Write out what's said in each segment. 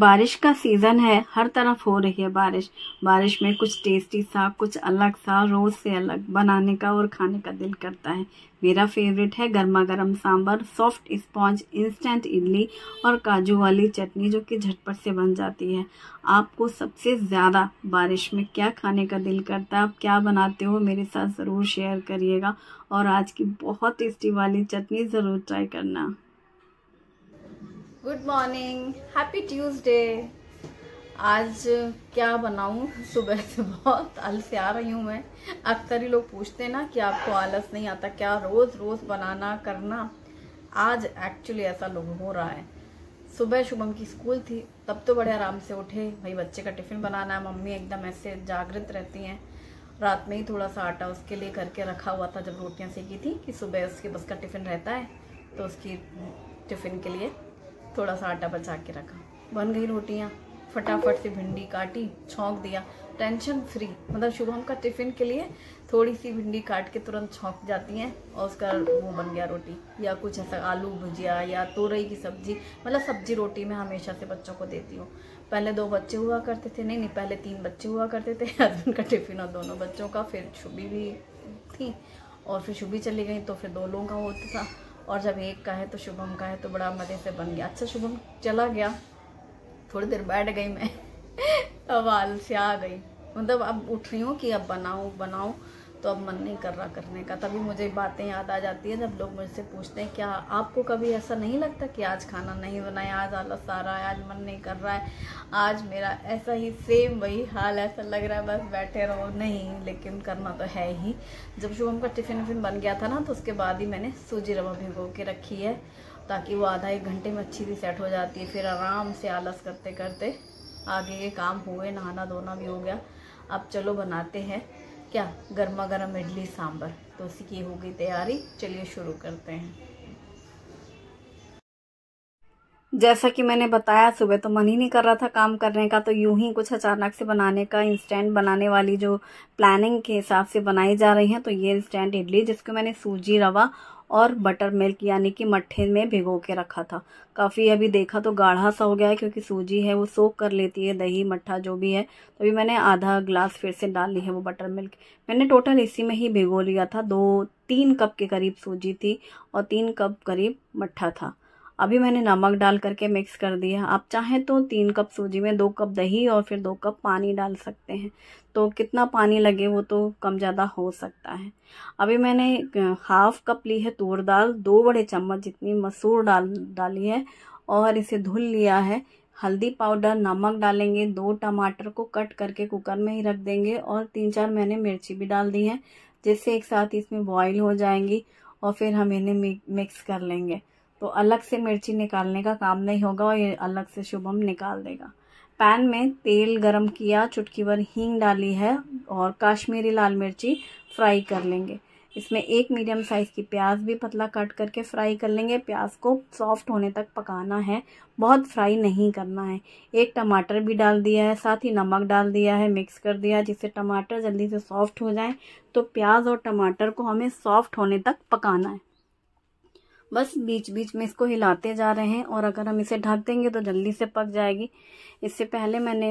बारिश का सीज़न है हर तरफ हो रही है बारिश बारिश में कुछ टेस्टी सा कुछ अलग सा रोज़ से अलग बनाने का और खाने का दिल करता है मेरा फेवरेट है गर्मा गर्म sambar soft sponge instant idli और काजू वाली चटनी जो कि झटपट से बन जाती है आपको सबसे ज़्यादा बारिश में क्या खाने का दिल करता है आप क्या बनाते हो मेरे साथ ज़रूर शेयर करिएगा और आज की बहुत टेस्टी वाली चटनी ज़रूर ट्राई करना गुड मॉर्निंग हैप्पी ट्यूसडे आज क्या बनाऊं सुबह से बहुत आलस आ रही हूँ मैं अक्सर ही लोग पूछते हैं ना कि आपको आलस नहीं आता क्या रोज़ रोज़ बनाना करना आज एक्चुअली ऐसा लोग हो रहा है सुबह शुभम की स्कूल थी तब तो बड़े आराम से उठे भाई बच्चे का टिफ़िन बनाना है मम्मी एकदम ऐसे जागृत रहती हैं रात में ही थोड़ा सा आटा उसके लिए करके रखा हुआ था जब रोटियां सीखी थी कि सुबह उसके बस का टिफ़िन रहता है तो उसकी टिफ़िन के लिए थोड़ा सा आटा बचा के रखा बन गई रोटियाँ फटाफट से भिंडी काटी छोंक दिया टेंशन फ्री मतलब शुभम का टिफ़िन के लिए थोड़ी सी भिंडी काट के तुरंत छोंक जाती हैं और उसका वो बन गया रोटी या कुछ ऐसा आलू भुजिया या तोरई की सब्ज़ी मतलब सब्जी रोटी मैं हमेशा से बच्चों को देती हूँ पहले दो बच्चे हुआ करते थे नहीं नहीं पहले तीन बच्चे हुआ करते थे हस्बैंड का टिफ़िन और दोनों बच्चों का फिर छुबी भी थी और फिर छुबी चली गई तो फिर दो लोगों का होता था और जब एक का है तो शुभम का है तो बड़ा मज़े से बन गया अच्छा शुभम चला गया थोड़ी देर बैठ गई मैं अब आलस्य आ गई मतलब अब उठ रही हूँ कि अब बनाऊँ बनाऊँ तो अब मन नहीं कर रहा करने का तभी मुझे बातें याद आ जाती है जब लोग मुझसे पूछते हैं क्या आपको कभी ऐसा नहीं लगता कि आज खाना नहीं बनाया आज आलस आ रहा है आज मन नहीं कर रहा है आज मेरा ऐसा ही सेम वही हाल ऐसा लग रहा है बस बैठे रहो नहीं लेकिन करना तो है ही जब शुभम का टिफ़िन विफिन बन गया था ना तो उसके बाद ही मैंने सूजी रवा भिगो के रखी है ताकि वो आधा एक घंटे में अच्छी सी सेट हो जाती है फिर आराम से आलस करते करते आगे के काम हुए नहाना धोना भी हो गया अब चलो बनाते हैं क्या गर्मा गर्म इडली सांभर तो उसी की हो गई तैयारी चलिए शुरू करते हैं जैसा कि मैंने बताया सुबह तो मन ही नहीं कर रहा था काम करने का तो यूं ही कुछ अचानक से बनाने का इंस्टेंट बनाने वाली जो प्लानिंग के हिसाब से बनाई जा रही है तो ये इंस्टेंट इडली जिसको मैंने सूजी रवा और बटर मिल्क यानी कि मट्ठे में भिगो के रखा था काफ़ी अभी देखा तो गाढ़ा सा हो गया है क्योंकि सूजी है वो सोख कर लेती है दही मट्ठा जो भी है तो अभी मैंने आधा ग्लास फिर से डाल ली है वो बटर मिल्क मैंने टोटल इसी में ही भिगो लिया था दो तीन कप के करीब सूजी थी और तीन कप करीब मट्ठा था अभी मैंने नमक डाल करके मिक्स कर दिया आप चाहें तो तीन कप सूजी में दो कप दही और फिर दो कप पानी डाल सकते हैं तो कितना पानी लगे वो तो कम ज़्यादा हो सकता है अभी मैंने हाफ कप ली है तूर दाल दो बड़े चम्मच जितनी मसूर डाल डाली है और इसे धुल लिया है हल्दी पाउडर नमक डालेंगे दो टमाटर को कट करके कुकर में ही रख देंगे और तीन चार मैंने मिर्ची भी डाल दी है जिससे एक साथ इसमें बॉईल हो जाएंगी और फिर हम इन्हें मिक्स कर लेंगे तो अलग से मिर्ची निकालने का काम नहीं होगा और ये अलग से शुभम निकाल देगा पैन में तेल गरम किया चुटकी भर हींग डाली है और काश्मीरी लाल मिर्ची फ्राई कर लेंगे इसमें एक मीडियम साइज़ की प्याज भी पतला कट करके फ्राई कर लेंगे प्याज को सॉफ्ट होने तक पकाना है बहुत फ्राई नहीं करना है एक टमाटर भी डाल दिया है साथ ही नमक डाल दिया है मिक्स कर दिया जिससे टमाटर जल्दी से सॉफ्ट हो जाए तो प्याज और टमाटर को हमें सॉफ्ट होने तक पकाना है बस बीच बीच में इसको हिलाते जा रहे हैं और अगर हम इसे ढक देंगे तो जल्दी से पक जाएगी इससे पहले मैंने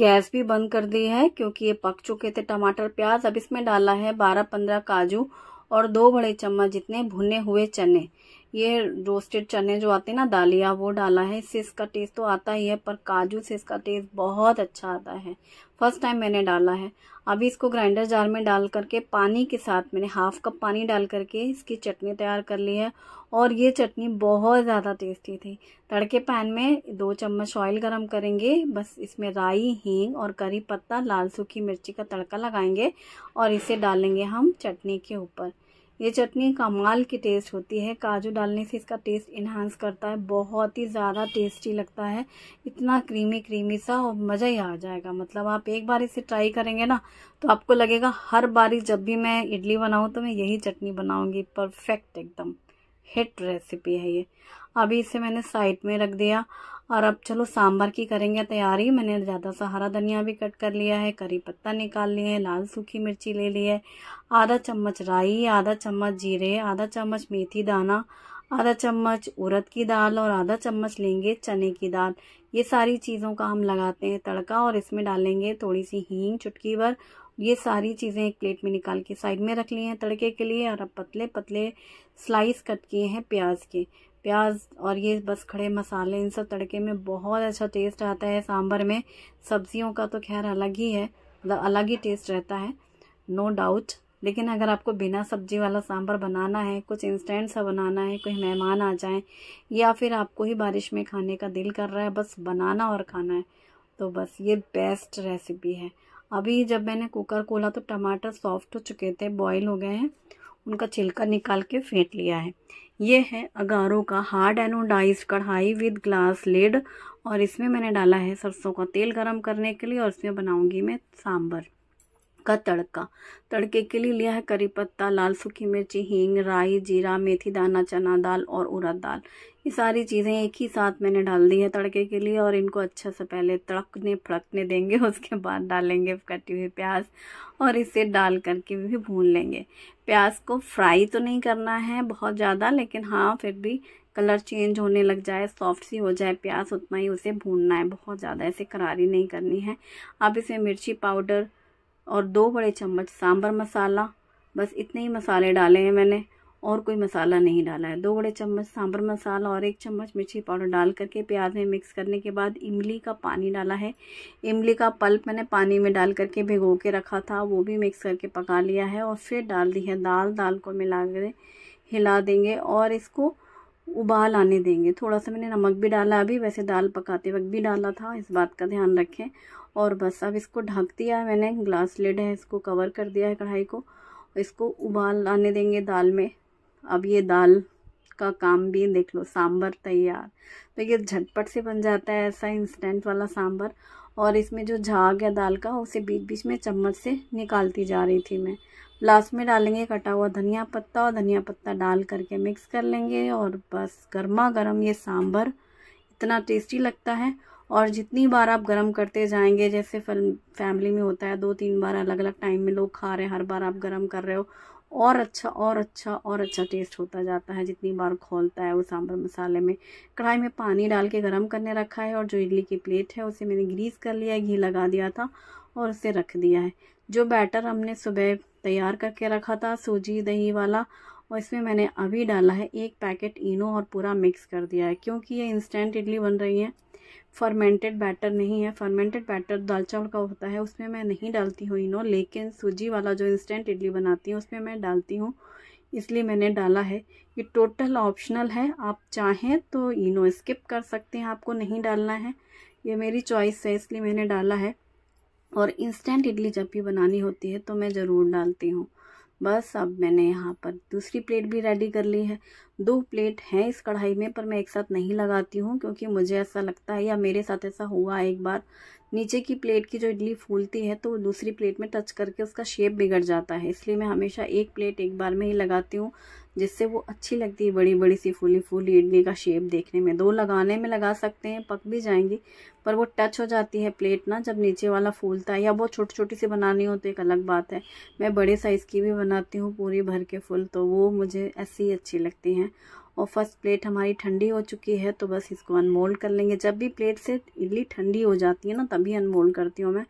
गैस भी बंद कर दी है क्योंकि ये पक चुके थे टमाटर प्याज अब इसमें डाला है बारह पंद्रह काजू और दो बड़े चम्मच जितने भुने हुए चने ये रोस्टेड चने जो आते हैं ना दालिया वो डाला है इससे इसका टेस्ट तो आता ही है पर काजू से इसका टेस्ट बहुत अच्छा आता है फर्स्ट टाइम मैंने डाला है अभी इसको ग्राइंडर जार में डाल करके पानी के साथ मैंने हाफ कप पानी डाल करके इसकी चटनी तैयार कर ली है और ये चटनी बहुत ज़्यादा टेस्टी थी तड़के पैन में दो चम्मच ऑयल गरम करेंगे बस इसमें राई हींग और करी पत्ता लाल सूखी मिर्ची का तड़का लगाएंगे और इसे डालेंगे हम चटनी के ऊपर ये चटनी कमाल की टेस्ट होती है काजू डालने से इसका टेस्ट इन्हांस करता है बहुत ही ज़्यादा टेस्टी लगता है इतना क्रीमी क्रीमी सा और मज़ा ही आ जाएगा मतलब आप एक बार इसे ट्राई करेंगे ना तो आपको लगेगा हर बारी जब भी मैं इडली बनाऊँ तो मैं यही चटनी बनाऊँगी परफेक्ट एकदम हिट रेसिपी है ये अभी इसे मैंने साइड में रख दिया और अब चलो सांभर की करेंगे तैयारी मैंने ज़्यादा सा हरा धनिया भी कट कर लिया है करी पत्ता निकाल लिए है लाल सूखी मिर्ची ले ली है आधा चम्मच राई आधा चम्मच जीरे आधा चम्मच मेथी दाना आधा चम्मच उड़द की दाल और आधा चम्मच लेंगे चने की दाल ये सारी चीज़ों का हम लगाते हैं तड़का और इसमें डालेंगे थोड़ी सी हींग चुटकी भर ये सारी चीज़ें एक प्लेट में निकाल के साइड में रख ली हैं तड़के के लिए और अब पतले पतले स्लाइस कट किए हैं प्याज के प्याज और ये बस खड़े मसाले इन सब तड़के में बहुत अच्छा टेस्ट आता है सांभर में सब्जियों का तो खैर अलग ही है मतलब अलग ही टेस्ट रहता है नो no डाउट लेकिन अगर आपको बिना सब्जी वाला सांभर बनाना है कुछ इंस्टेंट सा बनाना है कोई मेहमान आ जाए या फिर आपको ही बारिश में खाने का दिल कर रहा है बस बनाना और खाना है तो बस ये बेस्ट रेसिपी है अभी जब मैंने कुकर खोला तो टमाटर सॉफ्ट हो चुके थे बॉईल हो गए हैं उनका छिलका निकाल के फेंट लिया है ये है अगारों का हार्ड एनोडाइज कढ़ाई विद ग्लास लेड और इसमें मैंने डाला है सरसों का तेल गरम करने के लिए और इसमें बनाऊंगी मैं सांभर का तड़का तड़के के लिए लिया है करी पत्ता लाल सूखी मिर्ची हींग राई जीरा मेथी दाना चना दाल और उड़द दाल ये सारी चीज़ें एक ही साथ मैंने डाल दी है तड़के के लिए और इनको अच्छा से पहले तड़कने फड़कने देंगे उसके बाद डालेंगे कटी हुई प्याज और इसे डाल करके भी भून लेंगे प्याज को फ्राई तो नहीं करना है बहुत ज़्यादा लेकिन हाँ फिर भी कलर चेंज होने लग जाए सॉफ्ट सी हो जाए प्याज उतना ही उसे भूनना है बहुत ज़्यादा ऐसे करारी नहीं करनी है अब इसे मिर्ची पाउडर और दो बड़े चम्मच सांभर मसाला बस इतने ही मसाले डाले हैं मैंने और कोई मसाला नहीं डाला है दो बड़े चम्मच सांभर मसाला और एक चम्मच मिर्ची पाउडर डाल करके प्याज में मिक्स करने के बाद इमली का पानी डाला है इमली का पल्प मैंने पानी में डाल करके भिगो के रखा था वो भी मिक्स करके पका लिया है और फिर डाल दी है दाल दाल को मिला कर हिला देंगे और इसको उबाल आने देंगे थोड़ा सा मैंने नमक भी डाला अभी वैसे दाल पकाते वक्त भी डाला था इस बात का ध्यान रखें और बस अब इसको ढक दिया है मैंने ग्लास लेड है इसको कवर कर दिया है कढ़ाई को इसको उबाल आने देंगे दाल में अब ये दाल का काम भी देख लो सांभर तैयार तो ये झटपट से बन जाता है ऐसा इंस्टेंट वाला सांभर और इसमें जो झाग है दाल का उसे बीच बीच में चम्मच से निकालती जा रही थी मैं लास्ट में डालेंगे कटा हुआ धनिया पत्ता और धनिया पत्ता डाल करके मिक्स कर लेंगे और बस गर्मा गर्म ये सांभर इतना टेस्टी लगता है और जितनी बार आप गर्म करते जाएंगे जैसे फैमिली में होता है दो तीन बार अलग अलग टाइम में लोग खा रहे हैं हर बार आप गर्म कर रहे हो और अच्छा और अच्छा और अच्छा टेस्ट होता जाता है जितनी बार खोलता है वो सांभर मसाले में कढ़ाई में पानी डाल के गर्म करने रखा है और जो इडली की प्लेट है उसे मैंने ग्रीस कर लिया घी लगा दिया था और उसे रख दिया है जो बैटर हमने सुबह तैयार करके रखा था सूजी दही वाला और इसमें मैंने अभी डाला है एक पैकेट इनो और पूरा मिक्स कर दिया है क्योंकि ये इंस्टेंट इडली बन रही है फर्मेंटेड बैटर नहीं है फर्मेंटेड बैटर दाल चावल का होता है उसमें मैं नहीं डालती हूँ इनो लेकिन सूजी वाला जो इंस्टेंट इडली बनाती हूँ उसमें मैं डालती हूँ इसलिए मैंने डाला है ये टोटल ऑप्शनल है आप चाहें तो इनो स्किप कर सकते हैं आपको नहीं डालना है ये मेरी चॉइस है इसलिए मैंने डाला है और इंस्टेंट इडली जब भी बनानी होती है तो मैं ज़रूर डालती हूँ बस अब मैंने यहाँ पर दूसरी प्लेट भी रेडी कर ली है दो प्लेट हैं इस कढ़ाई में पर मैं एक साथ नहीं लगाती हूँ क्योंकि मुझे ऐसा लगता है या मेरे साथ ऐसा हुआ एक बार नीचे की प्लेट की जो इडली फूलती है तो दूसरी प्लेट में टच करके उसका शेप बिगड़ जाता है इसलिए मैं हमेशा एक प्लेट एक बार में ही लगाती हूँ जिससे वो अच्छी लगती है बड़ी बड़ी सी फूली फूली इडली का शेप देखने में दो लगाने में लगा सकते हैं पक भी जाएंगी पर वो टच हो जाती है प्लेट ना जब नीचे वाला फूलता है या बहुत छोटी छोटी सी बनानी हो तो एक अलग बात है मैं बड़े साइज़ की भी बनाती हूँ पूरी भर के फूल तो वो मुझे ऐसी ही अच्छी लगती हैं और फर्स्ट प्लेट हमारी ठंडी हो चुकी है तो बस इसको अनमोल्ड कर लेंगे जब भी प्लेट से इडली ठंडी हो जाती है ना तभी अनमोल्ड करती हूँ मैं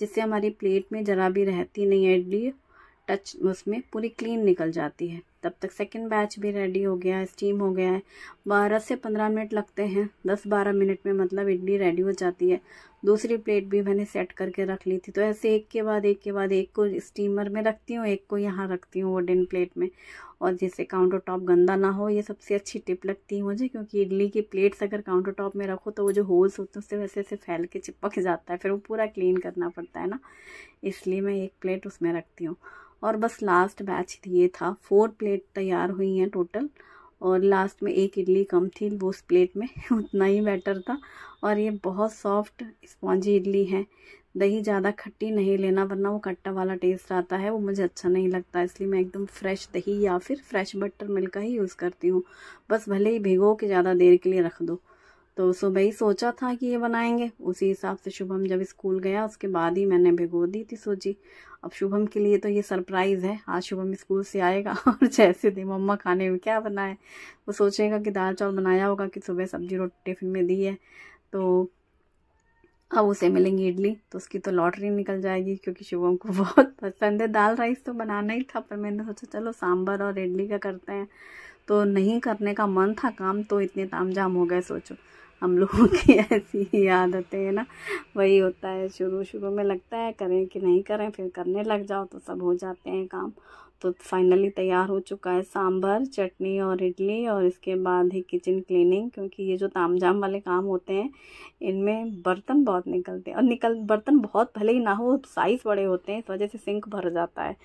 जिससे हमारी प्लेट में ज़रा भी रहती नहीं है इडली टच उसमें पूरी क्लीन निकल जाती है तब तक सेकंड बैच भी रेडी हो गया है स्टीम हो गया है बारह से पंद्रह मिनट लगते हैं दस बारह मिनट में मतलब इडली रेडी हो जाती है दूसरी प्लेट भी मैंने सेट करके रख ली थी तो ऐसे एक के बाद एक के बाद एक को स्टीमर में रखती हूँ एक को यहाँ रखती हूँ वुडन प्लेट में और जिससे काउंटर टॉप गंदा ना हो ये सबसे अच्छी टिप लगती है मुझे क्योंकि इडली की प्लेट्स अगर काउंटर टॉप में रखो तो वो जो होल्स होते हैं उससे वैसे वैसे फैल के चिपक जाता है फिर वो पूरा क्लीन करना पड़ता है ना इसलिए मैं एक प्लेट उसमें रखती हूँ और बस लास्ट बैच ये था फोर प्लेट प्लेट तैयार हुई हैं टोटल और लास्ट में एक इडली कम थी वो उस प्लेट में उतना ही बेटर था और ये बहुत सॉफ्ट स्पॉन्जी इडली है दही ज़्यादा खट्टी नहीं लेना वरना वो खट्टा वाला टेस्ट आता है वो मुझे अच्छा नहीं लगता इसलिए मैं एकदम फ्रेश दही या फिर फ्रेश बटर मिल्क का ही यूज़ करती हूँ बस भले ही भिगो के ज़्यादा देर के लिए रख दो तो सुबह ही सोचा था कि ये बनाएंगे उसी हिसाब से शुभम जब स्कूल गया उसके बाद ही मैंने भिगो दी थी सूजी अब शुभम के लिए तो ये सरप्राइज़ है आज शुभम स्कूल से आएगा और जैसे दे मम्मा खाने में क्या बनाए वो सोचेगा कि दाल चावल बनाया होगा कि सुबह सब्जी रोटी टिफिन में दी है तो अब उसे मिलेंगी इडली तो उसकी तो लॉटरी निकल जाएगी क्योंकि शुभम को बहुत पसंद है दाल राइस तो बनाना ही था पर मैंने सोचा चलो सांभर और इडली का करते हैं तो नहीं करने का मन था काम तो इतने तामझाम हो गए सोचो हम लोगों की ऐसी ही आदतें हैं ना वही होता है शुरू शुरू में लगता है करें कि नहीं करें फिर करने लग जाओ तो सब हो जाते हैं काम तो फाइनली तैयार हो चुका है सांभर चटनी और इडली और इसके बाद ही किचन क्लीनिंग क्योंकि ये जो तामझाम वाले काम होते हैं इनमें बर्तन बहुत निकलते हैं और निकल बर्तन बहुत भले ही ना हो साइज़ बड़े होते हैं इस वजह से सिंक भर जाता है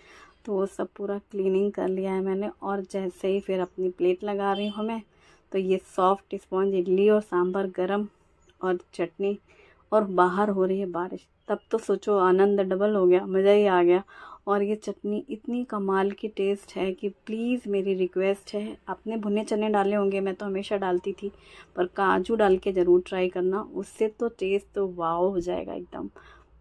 तो वो सब पूरा क्लीनिंग कर लिया है मैंने और जैसे ही फिर अपनी प्लेट लगा रही हूँ मैं तो ये सॉफ्ट स्पॉन्ज इडली और सांभर गरम और चटनी और बाहर हो रही है बारिश तब तो सोचो आनंद डबल हो गया मज़ा ही आ गया और ये चटनी इतनी कमाल की टेस्ट है कि प्लीज़ मेरी रिक्वेस्ट है आपने भुने चने डाले होंगे मैं तो हमेशा डालती थी पर काजू डाल के ज़रूर ट्राई करना उससे तो टेस्ट तो वाव हो जाएगा एकदम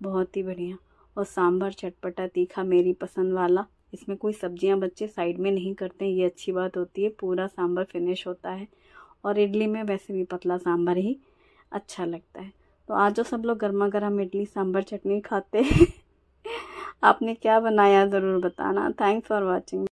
बहुत ही बढ़िया और सांभर चटपटा तीखा मेरी पसंद वाला इसमें कोई सब्जियां बच्चे साइड में नहीं करते हैं ये अच्छी बात होती है पूरा सांभर फिनिश होता है और इडली में वैसे भी पतला सांभर ही अच्छा लगता है तो आज जो सब लोग गर्मा गर्म इडली सांभर चटनी खाते हैं आपने क्या बनाया ज़रूर बताना थैंक्स फॉर वॉचिंग